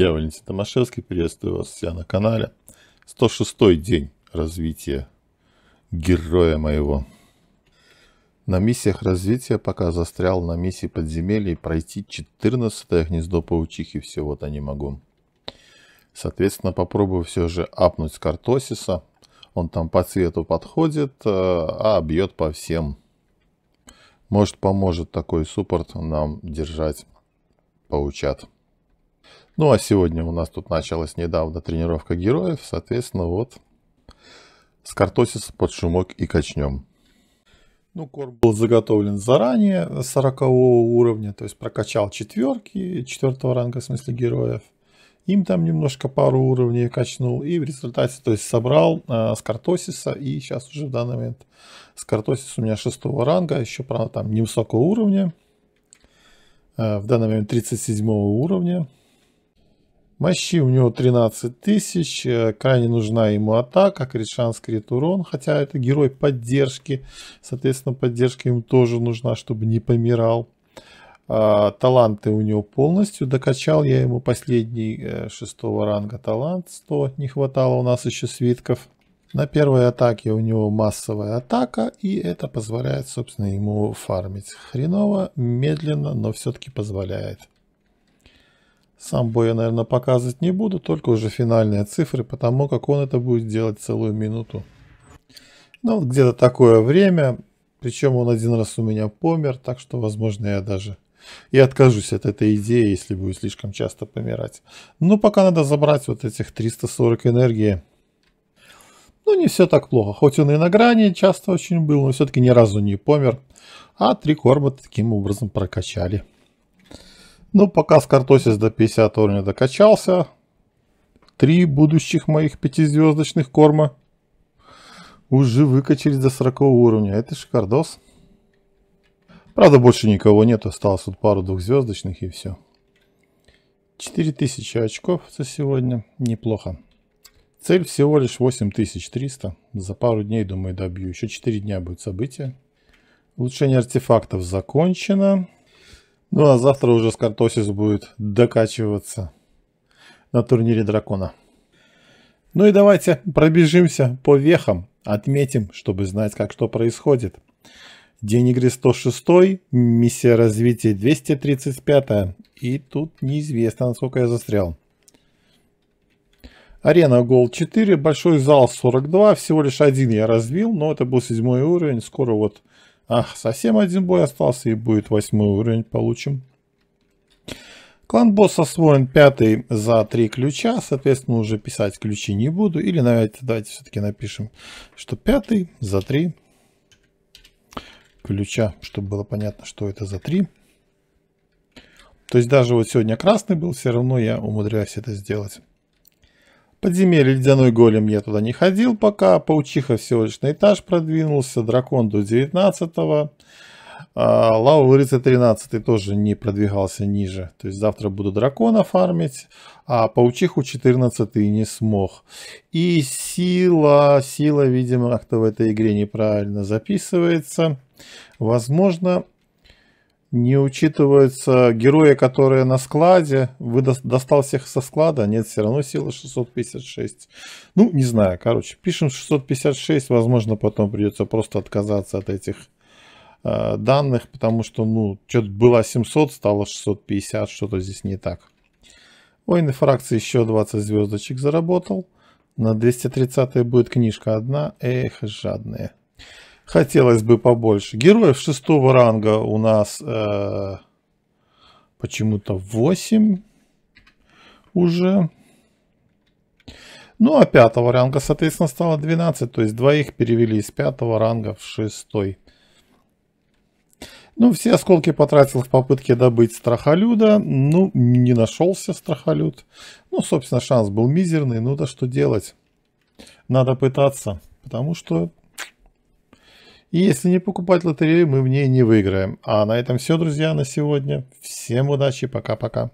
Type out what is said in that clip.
Я Валентин Томашевский, приветствую вас все на канале. 106-й день развития героя моего. На миссиях развития пока застрял на миссии подземелья и пройти 14 гнездо паучихи всего-то не могу. Соответственно, попробую все же апнуть с картосиса. Он там по цвету подходит, э, а бьет по всем. Может поможет такой суппорт нам держать паучат. Ну а сегодня у нас тут началась недавно тренировка героев, соответственно, вот с скартосится под шумок и качнем. Ну, корм был заготовлен заранее 40 уровня, то есть прокачал четверки, четвертого ранга, в смысле героев. Им там немножко пару уровней качнул и в результате, то есть собрал э, картосиса и сейчас уже в данный момент с картосис у меня шестого ранга, еще правда там невысокого уровня. Э, в данный момент 37 уровня. Мощи у него 13 тысяч, э, крайне нужна ему атака, крит-шанс, крит-урон, хотя это герой поддержки, соответственно, поддержка ему тоже нужна, чтобы не помирал. А, таланты у него полностью, докачал я ему последний э, шестого ранга талант, 100 не хватало у нас еще свитков. На первой атаке у него массовая атака, и это позволяет, собственно, ему фармить. Хреново, медленно, но все-таки позволяет. Сам бой я, наверное, показывать не буду, только уже финальные цифры, потому как он это будет делать целую минуту. Ну, вот где-то такое время, причем он один раз у меня помер, так что, возможно, я даже и откажусь от этой идеи, если будет слишком часто помирать. Но пока надо забрать вот этих 340 энергии. Ну, не все так плохо. Хоть он и на грани часто очень был, но все-таки ни разу не помер. А три корма таким образом прокачали. Ну пока Скартосис до 50 уровня докачался, три будущих моих пятизвездочных корма уже выкачались до 40 уровня. Это шикардос. Правда, больше никого нет. Осталось тут пару двухзвездочных и все. 4000 очков за сегодня. Неплохо. Цель всего лишь 8300. За пару дней, думаю, добью. Еще 4 дня будет событие. Улучшение артефактов закончено. Ну а завтра уже Скартосис будет докачиваться на турнире Дракона. Ну и давайте пробежимся по вехам, отметим, чтобы знать, как что происходит. День игры 106, миссия развития 235, и тут неизвестно, насколько я застрял. Арена гол 4, большой зал 42, всего лишь один я развил, но это был седьмой уровень, скоро вот Ах, совсем один бой остался и будет восьмой уровень получим. Клан босс освоен пятый за три ключа, соответственно уже писать ключи не буду. Или давайте, давайте все-таки напишем, что пятый за три ключа, чтобы было понятно, что это за три. То есть даже вот сегодня красный был, все равно я умудряюсь это сделать. Подземелье ледяной голем я туда не ходил пока. Паучиха всего лишь на этаж продвинулся. Дракон до 19-го. А, рыцарь 13 тоже не продвигался ниже. То есть завтра буду дракона фармить. А паучиху 14 не смог. И сила, сила, видимо, кто в этой игре неправильно записывается. Возможно, не учитываются герои, которые на складе. Вы достал всех со склада? Нет, все равно сила 656. Ну, не знаю. Короче, пишем 656. Возможно, потом придется просто отказаться от этих э, данных, потому что, ну, что-то было 700, стало 650. Что-то здесь не так. Воины фракции еще 20 звездочек заработал. На 230 будет книжка одна. Эх, жадные хотелось бы побольше. Героев шестого ранга у нас э, почему-то 8 уже. Ну, а пятого ранга, соответственно, стало 12, то есть двоих перевели из пятого ранга в шестой. Ну, все осколки потратил в попытке добыть страхолюда. Ну, не нашелся страхолюд. Ну, собственно, шанс был мизерный. Ну, да что делать? Надо пытаться, потому что и если не покупать лотерею, мы в ней не выиграем. А на этом все, друзья, на сегодня. Всем удачи, пока-пока.